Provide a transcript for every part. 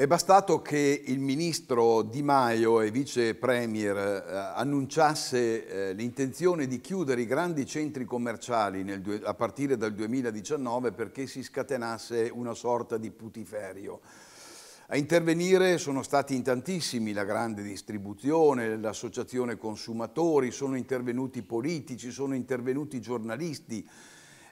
È bastato che il ministro Di Maio e vice premier eh, annunciasse eh, l'intenzione di chiudere i grandi centri commerciali due, a partire dal 2019 perché si scatenasse una sorta di putiferio. A intervenire sono stati in tantissimi, la grande distribuzione, l'associazione consumatori, sono intervenuti politici, sono intervenuti giornalisti.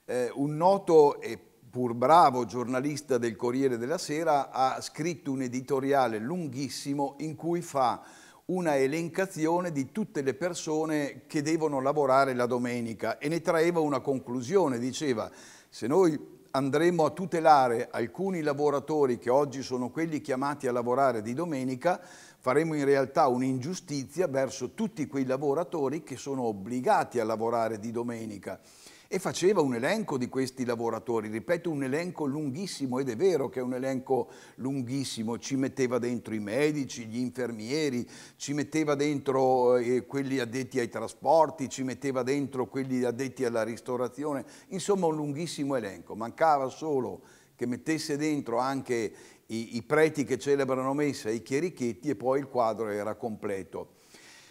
Eh, un noto e pur bravo giornalista del Corriere della Sera, ha scritto un editoriale lunghissimo in cui fa una elencazione di tutte le persone che devono lavorare la domenica e ne traeva una conclusione, diceva se noi andremo a tutelare alcuni lavoratori che oggi sono quelli chiamati a lavorare di domenica, faremo in realtà un'ingiustizia verso tutti quei lavoratori che sono obbligati a lavorare di domenica e faceva un elenco di questi lavoratori, ripeto un elenco lunghissimo ed è vero che è un elenco lunghissimo, ci metteva dentro i medici, gli infermieri, ci metteva dentro eh, quelli addetti ai trasporti, ci metteva dentro quelli addetti alla ristorazione, insomma un lunghissimo elenco, mancava solo che mettesse dentro anche i, i preti che celebrano messa, i chierichetti e poi il quadro era completo.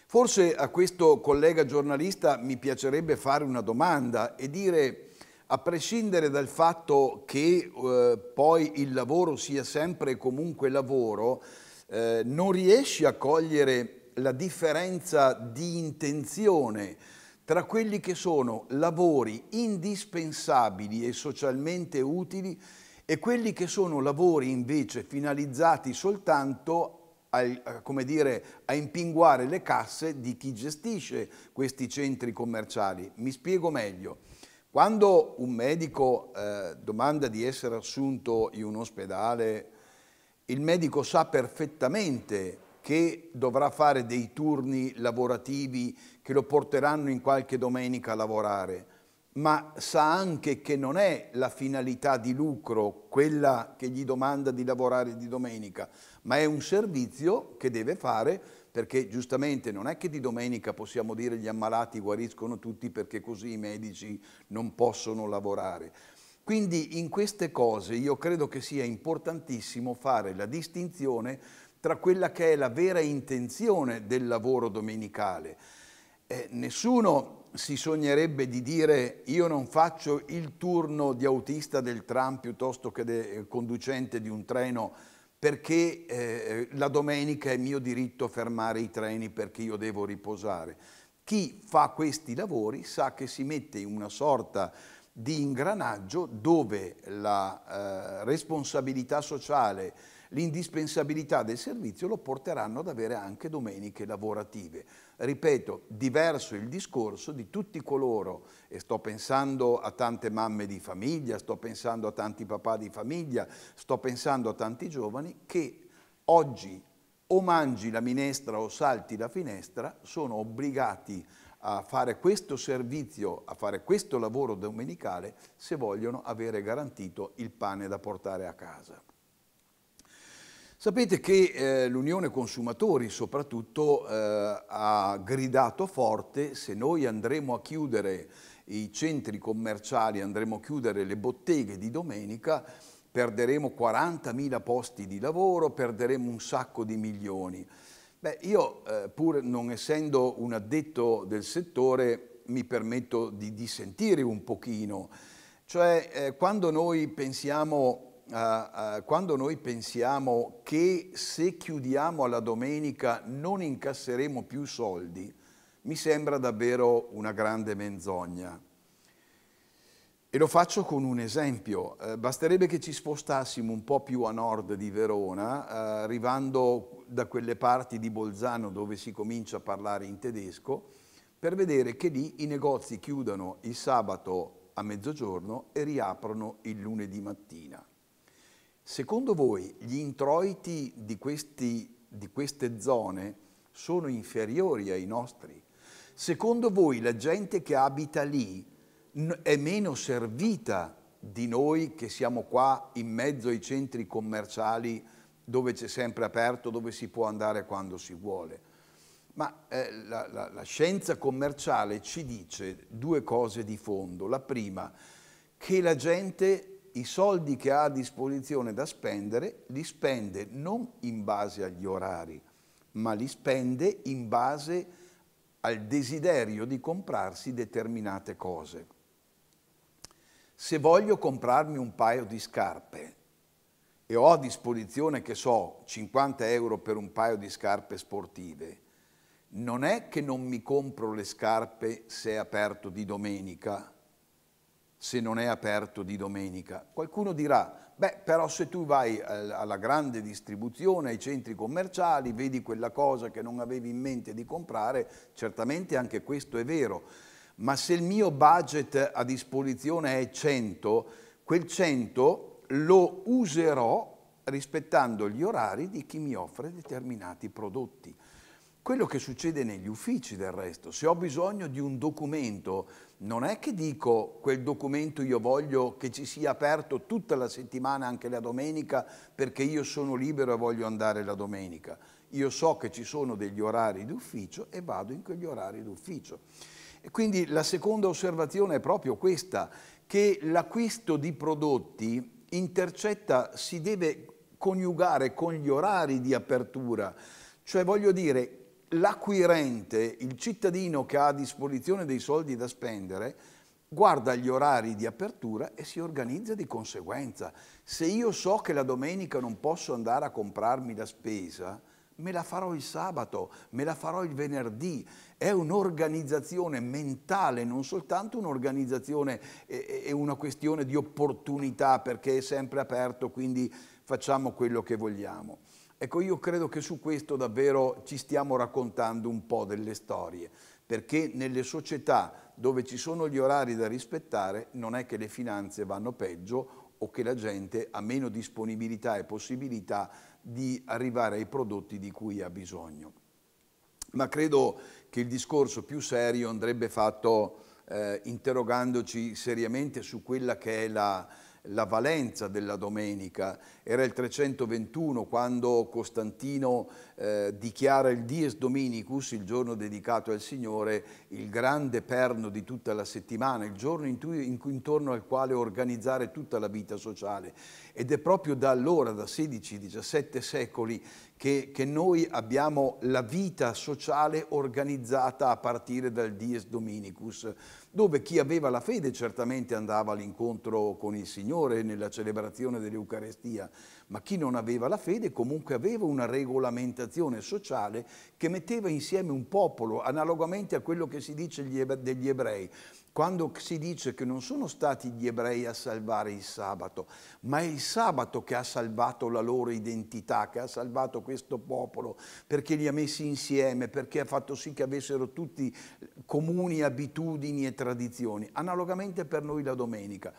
Forse a questo collega giornalista mi piacerebbe fare una domanda e dire, a prescindere dal fatto che eh, poi il lavoro sia sempre e comunque lavoro, eh, non riesci a cogliere la differenza di intenzione tra quelli che sono lavori indispensabili e socialmente utili e quelli che sono lavori invece finalizzati soltanto a, eh, come dire, a impinguare le casse di chi gestisce questi centri commerciali. Mi spiego meglio. Quando un medico eh, domanda di essere assunto in un ospedale, il medico sa perfettamente che dovrà fare dei turni lavorativi che lo porteranno in qualche domenica a lavorare ma sa anche che non è la finalità di lucro quella che gli domanda di lavorare di domenica, ma è un servizio che deve fare perché giustamente non è che di domenica possiamo dire gli ammalati guariscono tutti perché così i medici non possono lavorare. Quindi in queste cose io credo che sia importantissimo fare la distinzione tra quella che è la vera intenzione del lavoro domenicale eh, nessuno si sognerebbe di dire io non faccio il turno di autista del tram piuttosto che de, eh, conducente di un treno perché eh, eh, la domenica è mio diritto fermare i treni perché io devo riposare. Chi fa questi lavori sa che si mette in una sorta di ingranaggio dove la eh, responsabilità sociale, l'indispensabilità del servizio lo porteranno ad avere anche domeniche lavorative. Ripeto, diverso il discorso di tutti coloro, e sto pensando a tante mamme di famiglia, sto pensando a tanti papà di famiglia, sto pensando a tanti giovani che oggi o mangi la minestra o salti la finestra, sono obbligati a a fare questo servizio, a fare questo lavoro domenicale se vogliono avere garantito il pane da portare a casa. Sapete che eh, l'Unione Consumatori soprattutto eh, ha gridato forte se noi andremo a chiudere i centri commerciali, andremo a chiudere le botteghe di domenica, perderemo 40.000 posti di lavoro, perderemo un sacco di milioni. Beh, io eh, pur non essendo un addetto del settore mi permetto di dissentire un pochino, cioè eh, quando, noi pensiamo, eh, quando noi pensiamo che se chiudiamo alla domenica non incasseremo più soldi, mi sembra davvero una grande menzogna. E lo faccio con un esempio. Eh, basterebbe che ci spostassimo un po' più a nord di Verona, eh, arrivando da quelle parti di Bolzano dove si comincia a parlare in tedesco, per vedere che lì i negozi chiudono il sabato a mezzogiorno e riaprono il lunedì mattina. Secondo voi gli introiti di, questi, di queste zone sono inferiori ai nostri? Secondo voi la gente che abita lì è meno servita di noi che siamo qua in mezzo ai centri commerciali dove c'è sempre aperto, dove si può andare quando si vuole. Ma eh, la, la, la scienza commerciale ci dice due cose di fondo. La prima, che la gente i soldi che ha a disposizione da spendere li spende non in base agli orari, ma li spende in base al desiderio di comprarsi determinate cose se voglio comprarmi un paio di scarpe e ho a disposizione, che so, 50 euro per un paio di scarpe sportive, non è che non mi compro le scarpe se è aperto di domenica, se non è aperto di domenica. Qualcuno dirà, beh, però se tu vai eh, alla grande distribuzione, ai centri commerciali, vedi quella cosa che non avevi in mente di comprare, certamente anche questo è vero ma se il mio budget a disposizione è 100, quel 100 lo userò rispettando gli orari di chi mi offre determinati prodotti. Quello che succede negli uffici del resto, se ho bisogno di un documento, non è che dico quel documento io voglio che ci sia aperto tutta la settimana, anche la domenica, perché io sono libero e voglio andare la domenica. Io so che ci sono degli orari d'ufficio e vado in quegli orari d'ufficio quindi la seconda osservazione è proprio questa, che l'acquisto di prodotti intercetta, si deve coniugare con gli orari di apertura. Cioè voglio dire, l'acquirente, il cittadino che ha a disposizione dei soldi da spendere, guarda gli orari di apertura e si organizza di conseguenza. Se io so che la domenica non posso andare a comprarmi la spesa, me la farò il sabato, me la farò il venerdì. È un'organizzazione mentale, non soltanto un'organizzazione e una questione di opportunità perché è sempre aperto, quindi facciamo quello che vogliamo. Ecco, io credo che su questo davvero ci stiamo raccontando un po' delle storie, perché nelle società dove ci sono gli orari da rispettare non è che le finanze vanno peggio o che la gente ha meno disponibilità e possibilità di arrivare ai prodotti di cui ha bisogno. Ma credo che il discorso più serio andrebbe fatto eh, interrogandoci seriamente su quella che è la, la valenza della domenica era il 321 quando Costantino eh, dichiara il Dies Dominicus, il giorno dedicato al Signore, il grande perno di tutta la settimana, il giorno in cui, in, intorno al quale organizzare tutta la vita sociale. Ed è proprio da allora, da 16-17 secoli, che, che noi abbiamo la vita sociale organizzata a partire dal Dies Dominicus, dove chi aveva la fede certamente andava all'incontro con il Signore nella celebrazione dell'Eucarestia, ma chi non aveva la fede comunque aveva una regolamentazione sociale che metteva insieme un popolo, analogamente a quello che si dice degli ebrei. Quando si dice che non sono stati gli ebrei a salvare il sabato, ma è il sabato che ha salvato la loro identità, che ha salvato questo popolo, perché li ha messi insieme, perché ha fatto sì che avessero tutti comuni abitudini e tradizioni. Analogamente per noi la domenica.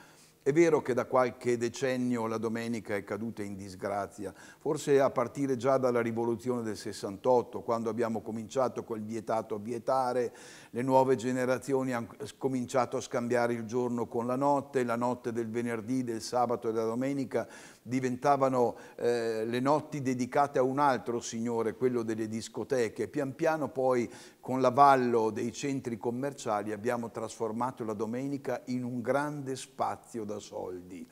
È vero che da qualche decennio la domenica è caduta in disgrazia, forse a partire già dalla rivoluzione del 68, quando abbiamo cominciato col vietato a vietare, le nuove generazioni hanno cominciato a scambiare il giorno con la notte, la notte del venerdì, del sabato e della domenica diventavano eh, le notti dedicate a un altro signore, quello delle discoteche. Pian piano poi con l'avallo dei centri commerciali abbiamo trasformato la domenica in un grande spazio da soldi.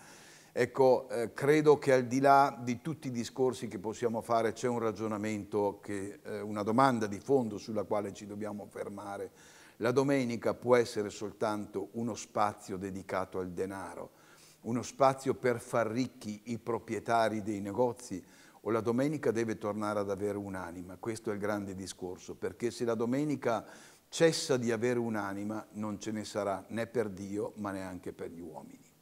Ecco, eh, credo che al di là di tutti i discorsi che possiamo fare c'è un ragionamento, che, eh, una domanda di fondo sulla quale ci dobbiamo fermare. La domenica può essere soltanto uno spazio dedicato al denaro, uno spazio per far ricchi i proprietari dei negozi o la domenica deve tornare ad avere un'anima. Questo è il grande discorso, perché se la domenica cessa di avere un'anima non ce ne sarà né per Dio ma neanche per gli uomini.